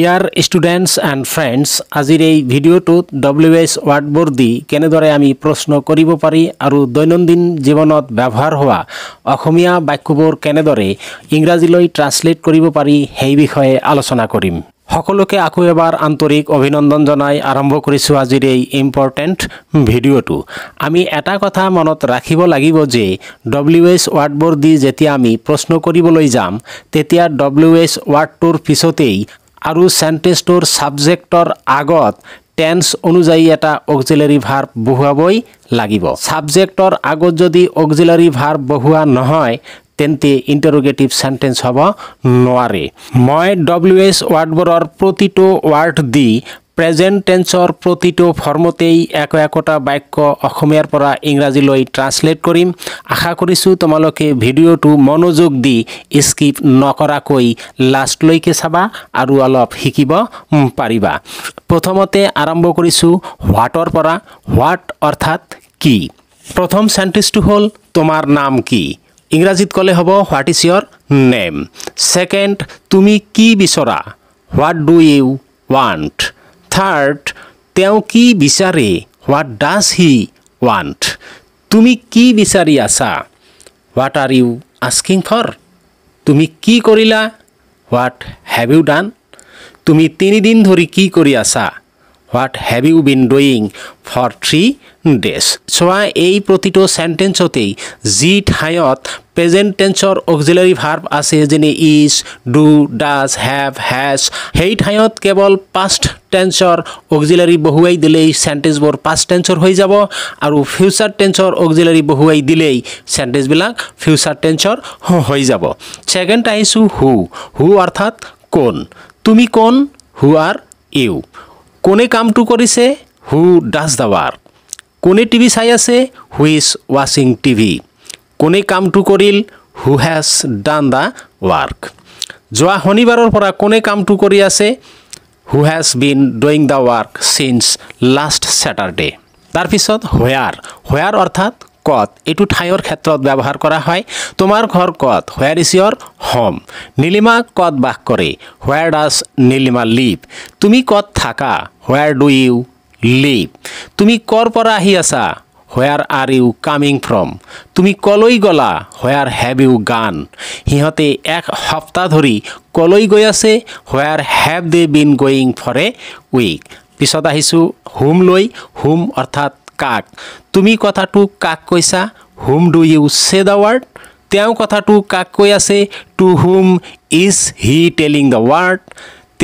year students and friends আজিৰ এই ভিডিঅ'টোত ডব্লিউ এছ ৱাৰ্ডবোৰ দি কেনেদৰে আমি প্ৰশ্ন কৰিব পাৰি আৰু দৈনন্দিন জীৱনত ব্যৱহাৰ হোৱা অসমীয়া বাক্যবোৰ কেনেদৰে ইংৰাজীলৈ ট্ৰান্সলেট কৰিব পাৰি সেই বিষয়ে আলোচনা কৰিম সকলোকে আকৌ এবাৰ আন্তৰিক অভিনন্দন জনাই আৰম্ভ কৰিছোঁ আজিৰ এই ইম্পৰ্টেণ্ট ভিডিঅ'টো আমি এটা কথা মনত ৰাখিব লাগিব যে ডব্লিউ এছ ৱাৰ্ডবোৰ দি যেতিয়া আমি প্ৰশ্ন কৰিবলৈ যাম তেতিয়া ডব্লিউ এছ ৱাৰ্ডটোৰ পিছতেই আৰু চেণ্টেঞ্চটোৰ ছাবজেক্টৰ আগত টেন্স অনুযায়ী এটা অক্সিলাৰী ভাৰ বহুৱাবই লাগিব ছাবজেক্টৰ আগত যদি অক্সিলাৰী ভাৰ বহুৱা নহয় তেন্তে ইণ্টাৰোগেটিভ চেণ্টেঞ্চ হ'ব নোৱাৰে মই ডব্লিউ এছ ৱাৰ্ডবোৰৰ প্ৰতিটো ৱাৰ্ড দি প্ৰেজেণ্ট টেন্সৰ প্ৰতিটো ফৰ্মতেই এক একোটা বাক্য অসমীয়াৰ পৰা ইংৰাজীলৈ ট্ৰান্সলেট কৰিম আশা কৰিছোঁ তোমালোকে ভিডিঅ'টো মনোযোগ দি স্কিপ নকৰাকৈ লাষ্টলৈকে চাবা আৰু অলপ শিকিব পাৰিবা প্ৰথমতে আৰম্ভ কৰিছোঁ হোৱাটৰ পৰা হোৱাট অৰ্থাৎ কি প্ৰথম চেণ্টেন্সটো হ'ল তোমাৰ নাম কি ইংৰাজীত ক'লে হ'ব what is your name second তুমি কি বিচৰা what do you want third তেওঁ কি বিচাৰে হোৱাট ডাজ হি ৱান্ট তুমি কি বিচাৰি আছা what are you asking for তুমি কি কৰিলা হোৱাট হেভ ইউ ডান তুমি তিনিদিন ধৰি কি কৰি আছা what have you been doing for three days চোৱা এই প্ৰতিটো চেণ্টেঞ্চতেই যি ঠাইত প্ৰেজেণ্ট টেঞ্চৰ অক্সিলাৰী ভাৰ্ব আছে যেনে is do does have has সেই ঠাইত কেৱল পাষ্ট টেন্সর অক্সিলারি বহুয়াই দিলেই সেন্টেন্সবোৰ পাষ্ট টেন্সৰ হৈ যাব আৰু ফিউচাৰ টেন্সৰ অক্সিলাৰি বহুৱাই দিলেই চেণ্টেন্সবিলাক ফিউচাৰ টেন্সৰ হৈ যাব ছেকেণ্ড আহিছোঁ হু হু অৰ্থাৎ কোন তুমি কোন হু আৰ ইউ কোনে কামটো কৰিছে হু ডাজ দ্য ৱাৰ্ক কোনে টিভি চাই আছে হু ইজ ৱাচিং টিভি কোনে কামটো কৰিল who has done the work যোৱা শনিবাৰৰ পৰা কোনে কামটো কৰি আছে who has been doing the work since last Saturday তাৰপিছত হোৱাৰ হোৱাৰ অৰ্থাৎ কত এইটো ঠাইৰ ক্ষেত্ৰত ব্যৱহাৰ কৰা হয় তোমাৰ ঘৰ কত হোৱাৰ ইজ ইয়ৰ হোম নীলিমা কত বাস কৰে হোৱাৰ ডাজ নীলিমা লিভ তুমি কত থাকা হোৱাৰ ডু ইউ লিভ তুমি ক'ৰ পৰা আহি আছা হোৱাৰ আৰ ইউ কামিং ফ্ৰম তুমি কলৈ গ'লা হোৱাৰ হেভ ইউ গান সিহঁতে এক সপ্তাহ ধৰি কলৈ গৈ আছে where have they been going for a week পিছত আহিছোঁ হোম লৈ হোম অৰ্থাৎ কাক তুমি কথাটো কাক কৈছা whom do you say the word তেওঁ কথাটো কাক কৈ আছে to whom is he telling the word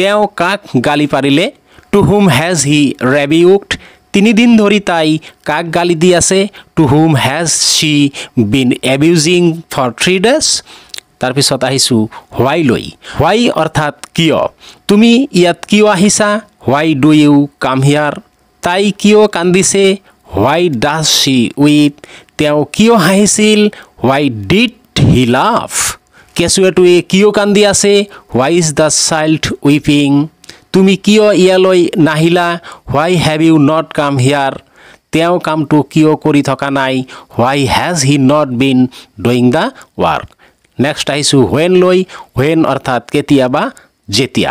তেওঁ কাক গালি পাৰিলে to whom has he rebuked তিনিদিন ধৰি তাই কাক গালি দি আছে to whom has she been abusing for three days তাৰপিছত আহিছোঁ হোৱাই লৈ হোৱাই অৰ্থাৎ কিয় তুমি ইয়াত কিয় আহিছা হোৱাই ডু ইউ কাম হিয়াৰ তাই কিয় কান্দিছে হোৱাই ডাজ শ্বি উইথ তেওঁ কিয় হাঁহিছিল হোৱাই ডিড হি লাভ কেঁচুৱেটোৱে কিয় কান্দি আছে why is the child weeping তুমি কিয় ইয়ালৈ নাহিলা why have you not come here তেওঁ কামটো কিয় কৰি থকা নাই why has he not been doing the work next আহিছোঁ লৈ হুৱেন অৰ্থাৎ কেতিয়াবা যেতিয়া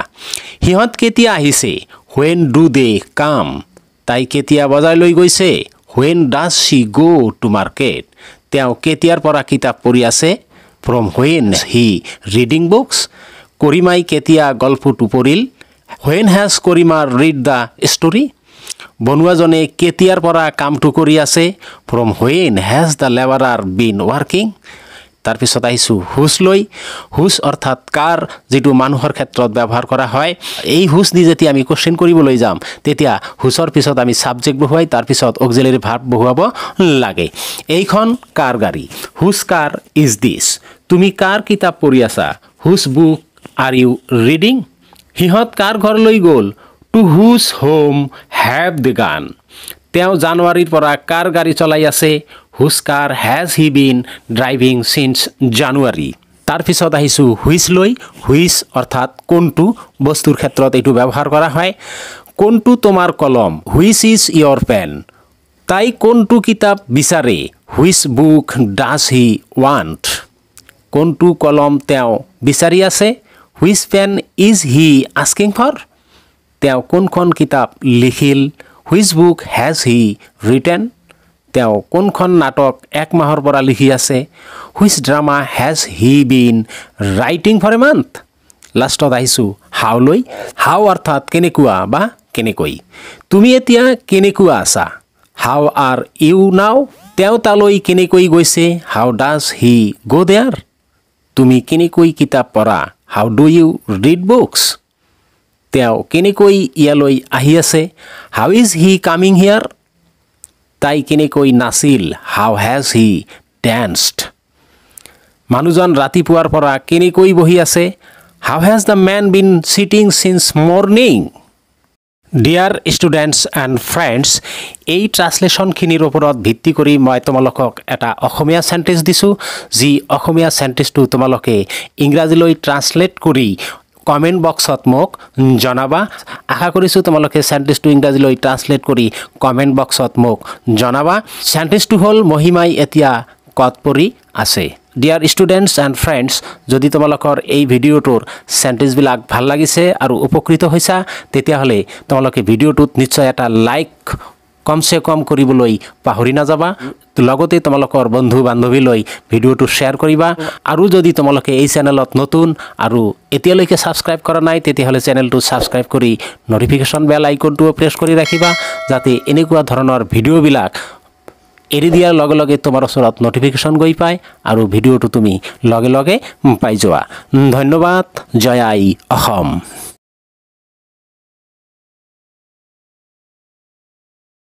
সিহঁত কেতিয়া আহিছে হুৱেন ডু দে কাম তাই কেতিয়া বজাৰলৈ গৈছে when does she go' to market তেওঁ কেতিয়াৰ পৰা কিতাপ পঢ়ি আছে from when he reading books কৰিমাই কেতিয়া গল্পটো পঢ়িল হোৱেন হেজ কৰিমাৰ ৰিড দ্য ষ্টৰী বনোৱাজনে কেতিয়াৰ পৰা কামটো কৰি আছে from when has the labourer been working তাৰপিছত আহিছোঁ হুচ লৈ হুচ অৰ্থাৎ কাৰ যিটো মানুহৰ ক্ষেত্ৰত ব্যৱহাৰ কৰা হয় এই হুচ দি যেতিয়া আমি কুৱেশ্যন কৰিবলৈ যাম তেতিয়া হুচৰ পিছত আমি ছাবজেক্ট বহুৱাই তাৰপিছত অক্সিলেৰী ভাৱ বহুৱাব লাগে এইখন কাৰ গাড়ী হুচ কাৰ ইজ দিছ তুমি কাৰ কিতাপ পঢ়ি আছা হুচ বুক আৰ ইউ ৰিডিং সিহঁত কাৰ ঘৰলৈ গ'ল to whose home have they gone তেওঁ জানুৱাৰীৰ পৰা কাৰ গাড়ী চলাই আছে whose car has he been driving since January তাৰপিছত আহিছোঁ হুইচ লৈ হুইচ অৰ্থাৎ কোনটো বস্তুৰ ক্ষেত্ৰত এইটো ব্যৱহাৰ কৰা হয় কোনটো তোমাৰ কলম হুইচ ইজ ইয়ৰ পেন তাই কোনটো কিতাপ বিচাৰে which book does he want কোনটো কলম তেওঁ বিচাৰি আছে which pen is he asking for তেওঁ কোনখন কিতাপ লিখিল which book has he written তেওঁ কোনখন নাটক এক মাহৰ পৰা লিখি আছে which drama has he been writing for a month লাষ্টত আহিছোঁ হাও লৈ হাও অৰ্থাৎ কেনেকুৱা বা কেনেকৈ তুমি এতিয়া কেনেকুৱা আছা হাও আৰ ইউ নাও তেওঁ তালৈ কেনেকৈ গৈছে হাও ডাজ হি গ' দেয়াৰ তুমি কেনেকৈ কিতাপ পঢ়া how do you read books তেওঁ কেনেকৈ ইয়ালৈ আহি আছে how is he coming here তাই কেনেকৈ নাছিল হাউ হেজ হি ডেন্সড মানুহজন ৰাতিপুৱাৰ পৰা কেনেকৈ বহি আছে how has the men been sitting since morning dear students and friends এই ট্ৰান্সলেশ্যনখিনিৰ ওপৰত ভিত্তি কৰি মই তোমালোকক এটা অসমীয়া চেণ্টেঞ্চ দিছোঁ যি অসমীয়া চেণ্টেঞ্চটো তোমালোকে ইংৰাজীলৈ ট্ৰান্সলেট কৰি কমেণ্ট বক্সত মোক জনাবা আশা কৰিছোঁ তোমালোকে চেণ্টেঞ্চটো ইংৰাজীলৈ ট্ৰান্সলেট কৰি কমেণ্ট বক্সত মোক জনাবা চেণ্টেঞ্চটো হ'ল মহিমাই এতিয়া কত পৰি আছে ডিয়াৰ ষ্টুডেণ্টছ এণ্ড ফ্ৰেণ্ডছ যদি তোমালোকৰ এই ভিডিঅ'টোৰ চেণ্টেঞ্চবিলাক ভাল লাগিছে আৰু উপকৃত হৈছা তেতিয়াহ'লে তোমালোকে ভিডিঅ'টোত নিশ্চয় এটা লাইক কমচে কম কৰিবলৈ পাহৰি নাযাবা লগতে তোমালোকৰ বন্ধু বান্ধৱীলৈ ভিডিঅ'টো শ্বেয়াৰ কৰিবা আৰু যদি তোমালোকে এই চেনেলত নতুন আৰু এতিয়ালৈকে ছাবস্ক্ৰাইব কৰা নাই তেতিয়াহ'লে চেনেলটো ছাবস্ক্ৰাইব কৰি নটিফিকেশ্যন বেল আইকনটোও প্ৰেছ কৰি ৰাখিবা যাতে এনেকুৱা ধৰণৰ ভিডিঅ'বিলাক এৰি দিয়াৰ লগে লগে তোমাৰ ওচৰত নটিফিকেশ্যন গৈ পায় আৰু ভিডিঅ'টো তুমি লগে লগে পাই যোৱা ধন্যবাদ জয় আই অসম